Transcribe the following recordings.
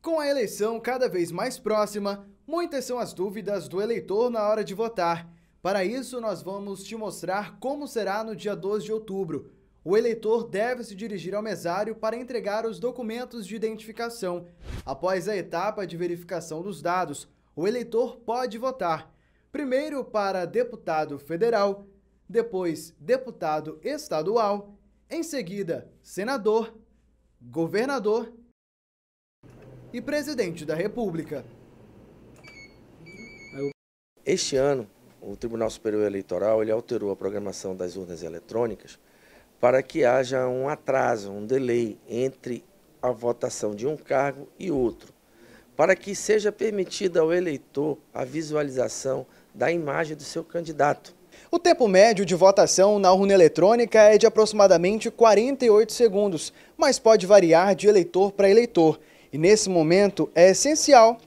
Com a eleição cada vez mais próxima, muitas são as dúvidas do eleitor na hora de votar. Para isso, nós vamos te mostrar como será no dia 12 de outubro. O eleitor deve se dirigir ao mesário para entregar os documentos de identificação. Após a etapa de verificação dos dados, o eleitor pode votar. Primeiro para deputado federal, depois deputado estadual, em seguida senador, governador e presidente da República. Este ano, o Tribunal Superior Eleitoral ele alterou a programação das urnas eletrônicas para que haja um atraso, um delay entre a votação de um cargo e outro, para que seja permitida ao eleitor a visualização da imagem do seu candidato. O tempo médio de votação na urna eletrônica é de aproximadamente 48 segundos, mas pode variar de eleitor para eleitor. E nesse momento é essencial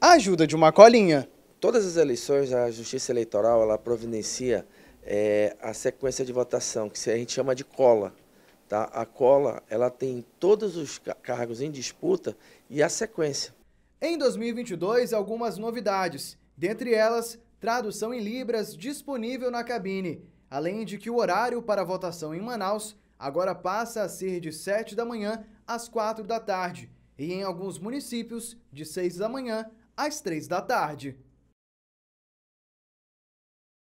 a ajuda de uma colinha. Todas as eleições, a Justiça Eleitoral ela providencia é, a sequência de votação, que a gente chama de cola. Tá? A cola ela tem todos os cargos em disputa e a sequência. Em 2022, algumas novidades, dentre elas, tradução em Libras disponível na cabine, além de que o horário para votação em Manaus agora passa a ser de 7 da manhã às 4 da tarde e em alguns municípios de 6 da manhã às 3 da tarde.